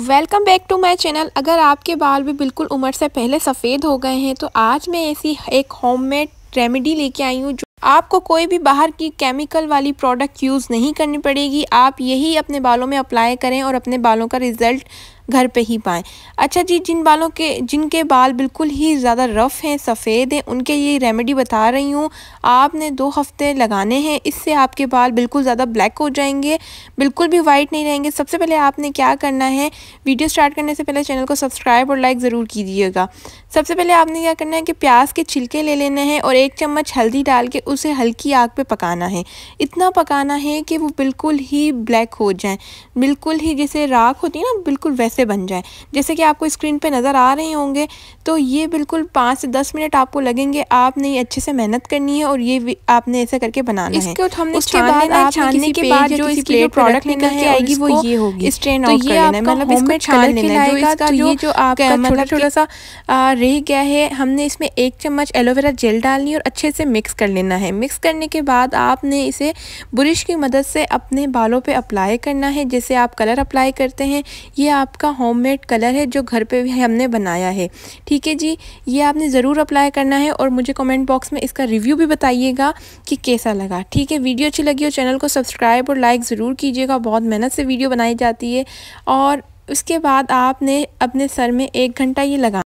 welcome back to my channel अगर आपके बाल भी बिल्कुल उम्र से पहले सफ़ेद हो गए हैं तो आज मैं ऐसी एक होममेड रेमेडी लेके आई हूँ जो आपको कोई भी बाहर की केमिकल वाली प्रोडक्ट यूज़ नहीं करनी पड़ेगी आप यही अपने बालों में अप्लाई करें और अपने बालों का रिज़ल्ट घर पे ही पाएँ अच्छा जी जिन बालों के जिनके बाल बिल्कुल ही ज़्यादा रफ़ हैं सफ़ेद हैं उनके ये रेमेडी बता रही हूँ आपने दो हफ्ते लगाने हैं इससे आपके बाल बिल्कुल ज़्यादा ब्लैक हो जाएंगे बिल्कुल भी वाइट नहीं रहेंगे सबसे पहले आपने क्या करना है वीडियो स्टार्ट करने से पहले चैनल को सब्सक्राइब और लाइक ज़रूर कीजिएगा सबसे पहले आपने क्या करना है कि प्याज के छिलके ले लेने हैं और एक चम्मच हल्दी डाल के उसे हल्की आग पर पकाना है इतना पकाना है कि वो बिल्कुल ही ब्लैक हो जाए बिल्कुल ही जैसे राख होती है ना बिल्कुल वैसे से बन जाए जैसे कि आपको स्क्रीन पे नज़र आ रहे होंगे तो ये बिल्कुल पाँच से दस मिनट आपको लगेंगे आपने ये अच्छे से मेहनत करनी है और ये आपने ऐसा करके बनाना है इसको हमने उसके बाद छानने के बाद जो इसकी जो प्रोडक्ट निकल के आएगी वो ये होगी स्ट्रेन ऑफ तो ये मतलब इसमें छान लेना है मतलब तो ये जो आपका मतलब थोड़ा सा रह गया है हमने इसमें एक चम्मच एलोवेरा जेल डालनी है और अच्छे से मिक्स कर लेना है मिक्स करने के बाद आपने इसे ब्रश की मदद से अपने बालों पर अप्लाई करना है जैसे आप कलर अप्लाई करते हैं ये आपका का होममेड कलर है जो घर पे भी हमने बनाया है ठीक है जी ये आपने ज़रूर अप्लाई करना है और मुझे कमेंट बॉक्स में इसका रिव्यू भी बताइएगा कि कैसा लगा ठीक है वीडियो अच्छी लगी हो चैनल को सब्सक्राइब और लाइक ज़रूर कीजिएगा बहुत मेहनत से वीडियो बनाई जाती है और उसके बाद आपने अपने सर में एक घंटा ये लगा